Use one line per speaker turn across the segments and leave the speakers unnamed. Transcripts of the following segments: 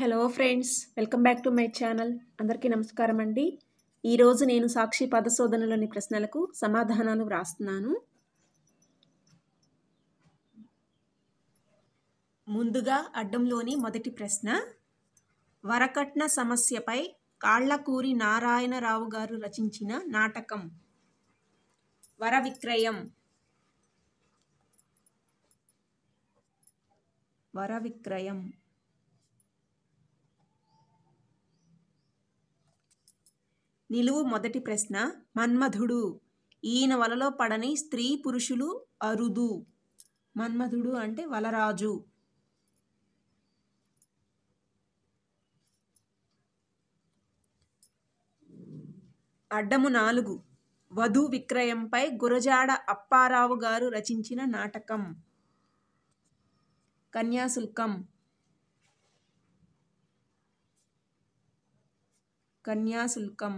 hello friends welcome back to my channel అందరికీ నమస్కారం అండి ఈరోజు నేను సాక్షి పదశోధనలోని ప్రశ్నలకు సమాధానాలు వ్రాస్తున్నాను ముందుగా అడ్డంలోని మొదటి ప్రశ్న వరకట్న సమస్యపై కాళ్లకూరి నారాయణరావు గారు రచించిన నాటకం వర విక్రయం వర విక్రయం నిలువు మొదటి ప్రశ్న మన్మధుడు ఈయన వలలో పడని స్త్రీ పురుషులు అరుదు మన్మధుడు అంటే వలరాజు అడ్డము నాలుగు వధు విక్రయంపై గురజాడ అప్పారావు గారు రచించిన నాటకం కన్యాశుల్కం కన్యాశుల్కం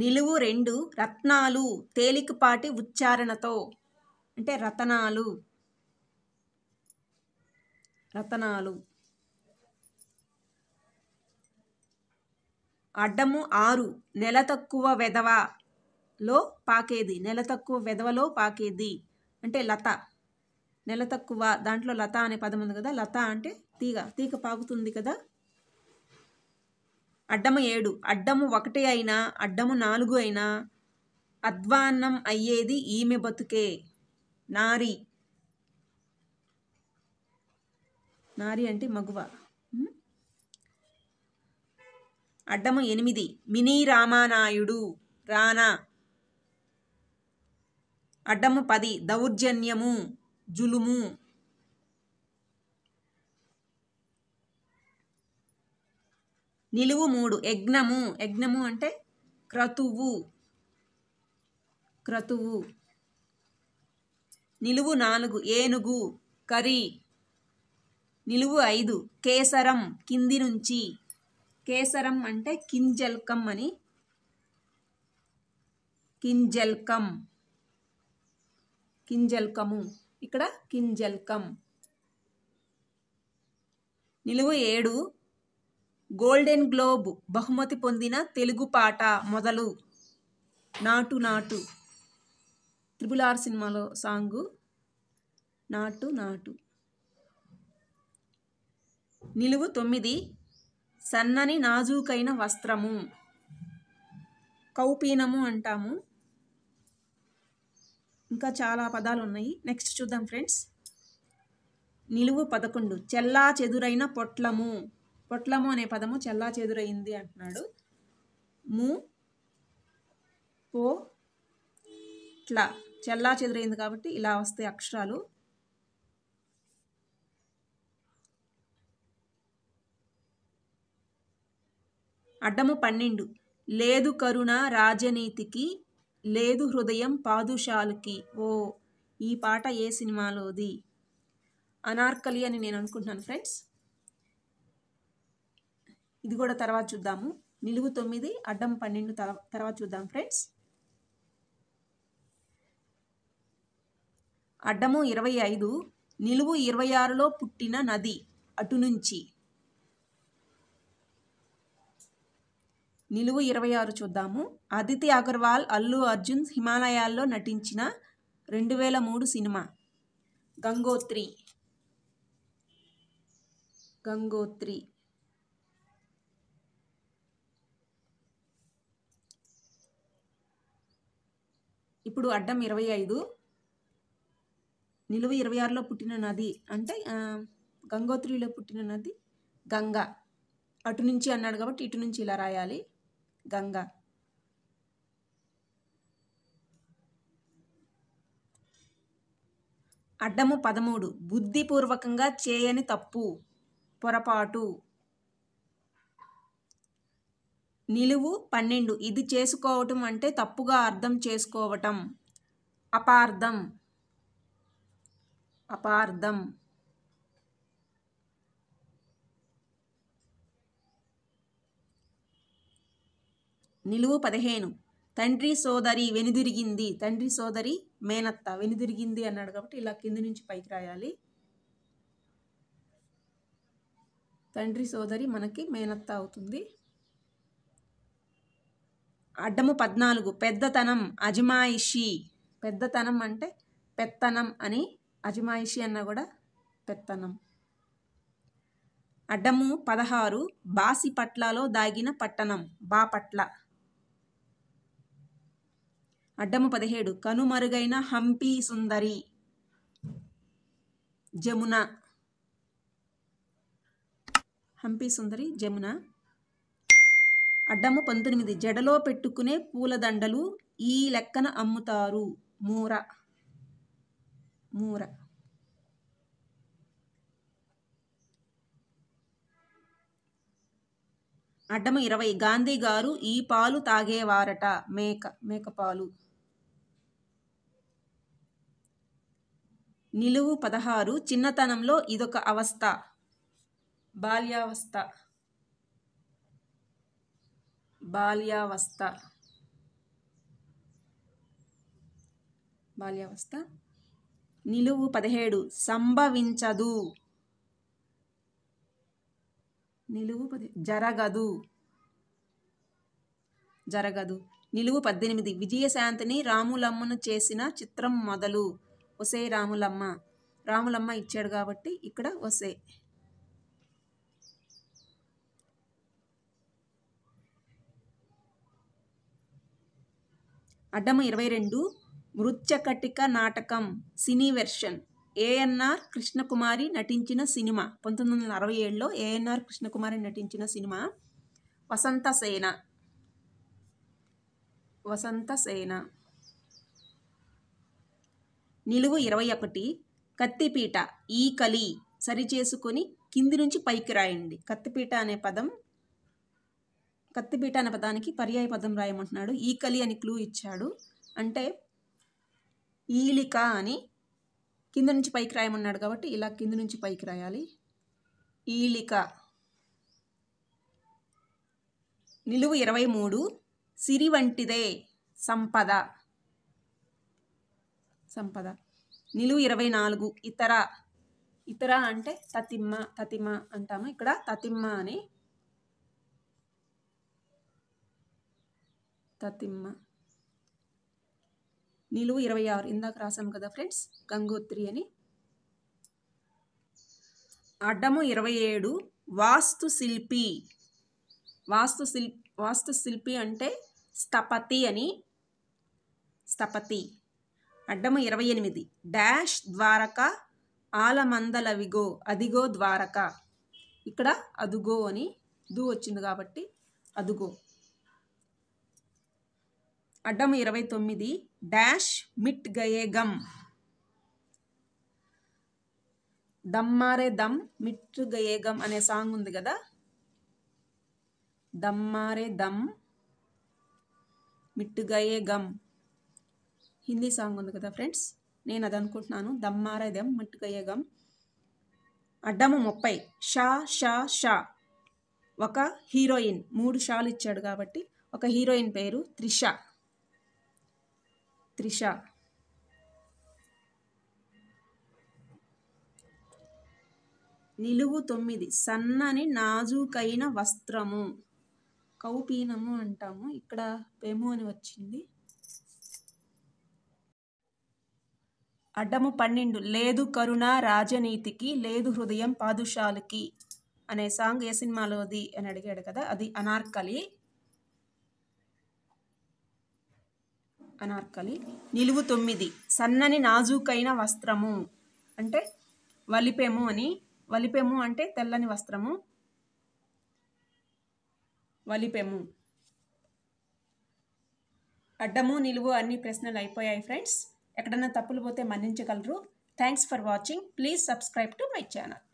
నిలువు రెండు రత్నాలు తేలికపాటి ఉచ్చారణతో అంటే రతనాలు రతనాలు అడ్డము ఆరు నెల తక్కువ వెధవలో పాకేది నెల తక్కువ వెధవలో పాకేది అంటే లత నెల తక్కువ దాంట్లో లత అనే పదం ఉంది కదా లత అంటే తీగ తీగ పాకుతుంది కదా అడ్డము ఏడు అడ్డము ఒకటి అయినా అడ్డము నాలుగు అయినా అధ్వాన్నం అయ్యేది ఈమె బతుకే నారి నారి అంటే మగువ అడ్డము ఎనిమిది మినీ రామానాయుడు రానా అడ్డము పది దౌర్జన్యము జులుము నిలువు మూడు యజ్ఞము యజ్ఞము అంటే క్రతువు క్రతువు నిలువు నాలుగు ఏనుగు కరి నిలువు ఐదు కేసరం కింది నుంచి కేసరం అంటే కింజల్కం అని కింజల్కం కింజల్కము ఇక్కడ కింజల్కం నిలువు ఏడు గోల్డెన్ గ్లోబ్ బహుమతి పొందిన తెలుగు పాట మొదలు నాటు నాటు త్రిబుల్ ఆర్ సినిమాలో సాంగ్ నాటు నాటు నిలువు తొమ్మిది సన్నని నాజూకైన వస్త్రము కౌపీనము అంటాము ఇంకా చాలా పదాలు ఉన్నాయి నెక్స్ట్ చూద్దాం ఫ్రెండ్స్ నిలువు పదకొండు చెల్లా చెదురైన పొట్లము పొట్లము అనే పదము చెల్లా చెదురైంది అంటున్నాడు ము పో ట్లా చెల్లా చెదురైంది కాబట్టి ఇలా వస్తే అక్షరాలు అడ్డము పన్నెండు లేదు కరుణ రాజనీతికి లేదు హృదయం పాదుషాలకి ఓ ఈ పాట ఏ సినిమాలోది అనార్కలి అని నేను అనుకుంటున్నాను ఫ్రెండ్స్ ఇది కూడా తర్వాత చూద్దాము నిలువు తొమ్మిది అడ్డం పన్నెండు తర్వాత చూద్దాం ఫ్రెండ్స్ అడ్డము ఇరవై ఐదు నిలువు ఇరవై ఆరులో పుట్టిన నది అటు నుంచి నిలువు ఇరవై ఆరు చూద్దాము అదితి అగర్వాల్ అల్లు అర్జున్ హిమాలయాల్లో నటించిన రెండు వేల మూడు సినిమా గంగోత్రి గంగోత్రి ఇప్పుడు అడ్డం ఇరవై ఐదు నిలువ ఇరవై ఆరులో పుట్టిన నది అంటే గంగోత్రిలో పుట్టిన నది గంగా అటు నుంచి అన్నాడు కాబట్టి ఇటు నుంచి ఇలా రాయాలి గంగా అడ్డము పదమూడు బుద్ధిపూర్వకంగా చేయని తప్పు పొరపాటు నిలువు పన్నెండు ఇది చేసుకోవటం అంటే తప్పుగా అర్థం చేసుకోవటం అపార్థం అపార్థం నిలువు పదిహేను తండ్రి సోదరి వెనుదిరిగింది తండ్రి సోదరి మేనత్త వెనుదిరిగింది అన్నాడు కాబట్టి ఇలా కింది నుంచి పైకి రాయాలి తండ్రి సోదరి మనకి మేనత్త అవుతుంది అడ్డము పద్నాలుగు పెద్దతనం అజమాయిషి పెద్దతనం అంటే పెత్తనం అని అజమాయిషి అన్న కూడా పెత్తనం అడ్డము పదహారు బాసి పట్లలో దాగిన పట్టణం బాపట్ల అడ్డము పదిహేడు కనుమరుగైన హంపి సుందరి జమున హంపి సుందరి జమున అడ్డము పంతొమ్మిది జడలో పెట్టుకునే పూలదండలు ఈ లెక్కన అమ్ముతారు మూర మూర అడ్డము ఇరవై గాంధీ గారు ఈ పాలు తాగేవారట మేక మేక పాలు నిలువు పదహారు చిన్నతనంలో ఇదొక అవస్థ బాల్యావస్థ బాల్యావస్థ బాల్యావస్థ నిలువు పదిహేడు సంభవించదు నిలువు పది జరగదు జరగదు నిలువు పద్దెనిమిది విజయశాంతిని రాములమ్మను చేసిన చిత్రం మొదలు ఒసే రాములమ్మ రాములమ్మ ఇచ్చాడు కాబట్టి ఇక్కడ ఒసే అడ్డము ఇరవై రెండు మృత్యకటిక నాటకం సినీ వెర్షన్ ఏఎన్ఆర్ కృష్ణకుమారి నటించిన సినిమా పంతొమ్మిది వందల అరవై ఏడులో ఏఎన్ఆర్ కృష్ణకుమారి నటించిన సినిమా వసంత సేన వసంత సేన నిలువు ఇరవై ఒకటి కత్తిపీట ఈ సరి సరిచేసుకొని కింది నుంచి పైకి రాయండి కత్తిపీట అనే పదం కత్తిపీట అనే పదానికి పర్యాయ పదం రాయమంటున్నాడు ఈకలి అని క్లూ ఇచ్చాడు అంటే ఈలిక అని కింద నుంచి పైకి రాయమన్నాడు కాబట్టి ఇలా కింద నుంచి పైకి రాయాలి ఈలిక నిలువు ఇరవై మూడు సిరి వంటిదే సంపద సంపద నిలువు ఇరవై నాలుగు ఇతర ఇతర అంటే తతిమ్మ తతిమ్మ అంటాము ఇక్కడ తతిమ్మ అని తతిమ్మ నిలువు ఇరవై ఆరు ఇందాక రాసాం కదా ఫ్రెండ్స్ గంగోత్రి అని అడ్డము ఇరవై ఏడు వాస్తు శిల్పి వాస్తు శిల్ వాస్తు శిల్పి అంటే స్థపతి అని స్థపతి అడ్డము ఇరవై ఎనిమిది డాష్ ద్వారక ఆలమందల విగో అదిగో ద్వారక ఇక్కడ అదుగో అని దూ వచ్చింది కాబట్టి అదుగో అడ్డం ఇరవై తొమ్మిది డాష్ మిట్ గయే గమ్ మారే దమ్ మిట్ గయే గమ్ అనే సాంగ్ ఉంది కదా దమ్ మారే దమ్ మిట్ గయే గమ్ హిందీ సాంగ్ ఉంది కదా ఫ్రెండ్స్ నేను అది అనుకుంటున్నాను మారే దమ్ మిట్ గయే గమ్ అడ్డము ముప్పై షా షా షా ఒక హీరోయిన్ మూడు షాలు ఇచ్చాడు కాబట్టి ఒక హీరోయిన్ పేరు త్రిష త్రిష నిలువు తొమ్మిది సన్నని నాజూకైన వస్త్రము కౌపీనము అంటాము ఇక్కడ పెము అని వచ్చింది అడ్డము పన్నెండు లేదు కరుణ రాజనీతికి లేదు హృదయం పాదుషాలకి అనే సాంగ్ ఏ సినిమాలోది అని అడిగాడు కదా అది అనార్కలి అనార్కలి నిలువు తొమ్మిది సన్నని నాజూకైన వస్త్రము అంటే వలిపేము అని వలిపేము అంటే తెల్లని వస్త్రము వలిపెము అడ్డము నిలువు అన్ని ప్రశ్నలు అయిపోయాయి ఫ్రెండ్స్ ఎక్కడన్నా తప్పులు పోతే మన్నించగలరు thanks for watching please subscribe to my channel